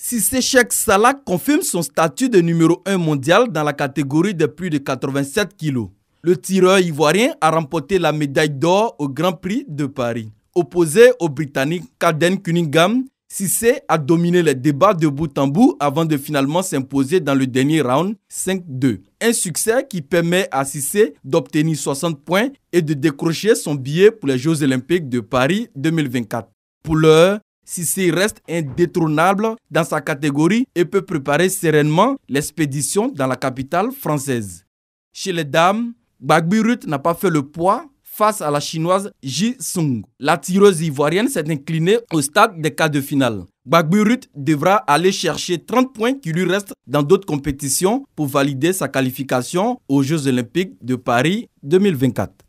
Si Cheikh Salah confirme son statut de numéro 1 mondial dans la catégorie de plus de 87 kilos, le tireur ivoirien a remporté la médaille d'or au Grand Prix de Paris. Opposé au Britannique Caden Cunningham, Sissé a dominé les débats de bout en bout avant de finalement s'imposer dans le dernier round 5-2. Un succès qui permet à Sissé d'obtenir 60 points et de décrocher son billet pour les Jeux olympiques de Paris 2024. Pour l'heure, si c'est reste indétournable dans sa catégorie et peut préparer sereinement l'expédition dans la capitale française. Chez les dames, Bagby n'a pas fait le poids face à la chinoise Ji Sung. La tireuse ivoirienne s'est inclinée au stade des quarts de finale. Bagby devra aller chercher 30 points qui lui restent dans d'autres compétitions pour valider sa qualification aux Jeux olympiques de Paris 2024.